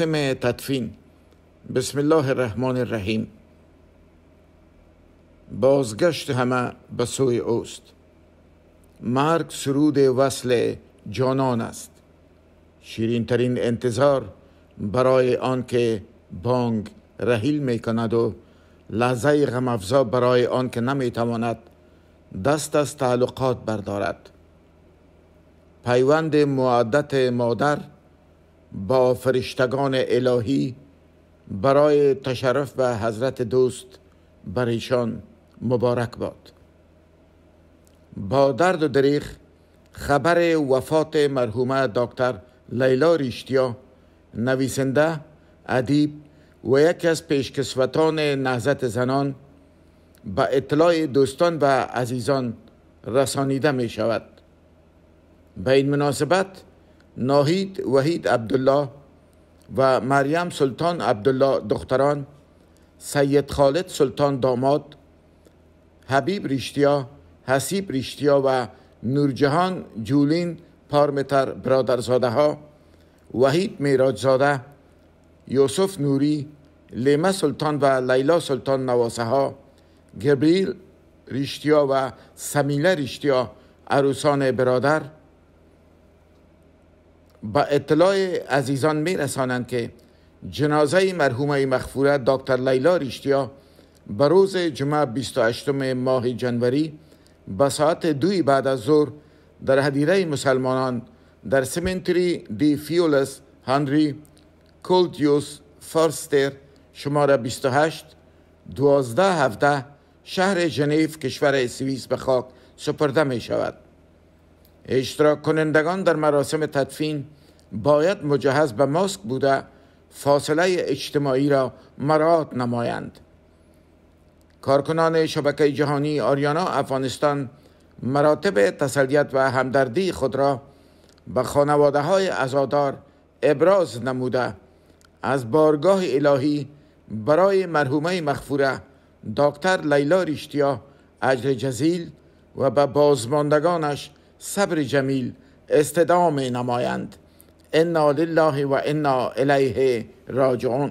مراسم تدفین بسم الله الرحمن الرحیم بازگشت همه به سوی اوست مرگ سرود وصل جانان است شیرین ترین انتظار برای که بانگ رحیل می کند و لحظه غمافزا برای آنکه تواند دست از تعلقات بردارد پیوند معدت مادر با فرشتگان الهی برای تشرف به حضرت دوست بر ایشان مبارک باد با درد و دریخ خبر وفات مرحومه دکتر لیلا ریشتیا نویسنده ادیب و یکی از پیشکسوتان نهضت زنان به اطلاع دوستان و عزیزان رسانیده می شود به این مناسبت ناهید وحید عبدالله و مریم سلطان عبدالله دختران سید خالد سلطان داماد حبیب ریشتیا حسیب ریشتیا و نورجهان جولین پارمتر برادرزاده ها وحید میراجزاده یوسف نوری لیمه سلطان و لیلا سلطان نواسه ها گبریل ریشتیا و سمیله ریشتیا عروسان برادر با اطلاع عزیزان رسانند که جنازه مرحومه مخفوره دکتر لیلا ریشتیا به روز جمعه 28 ماه جنوری به ساعت دوی بعد از ظهر در هدیره مسلمانان در سمنتری دی فیولس هنری کولدیوس فارستر شماره 28 12 هفته شهر جنیف کشور سوئیس به خاک سپرده می شود اشتراک کنندگان در مراسم تدفین باید مجهز به ماسک بوده فاصله اجتماعی را مراد نمایند کارکنان شبکه جهانی آریانا افغانستان مراتب تسلیت و همدردی خود را به خانواده های ازادار ابراز نموده از بارگاه الهی برای مرحومه مخفوره دکتر لیلا ریشتیا اجر جزیل و به بازماندگانش صبر جمیل استدام نمایند انا لله و انا الیه راجعون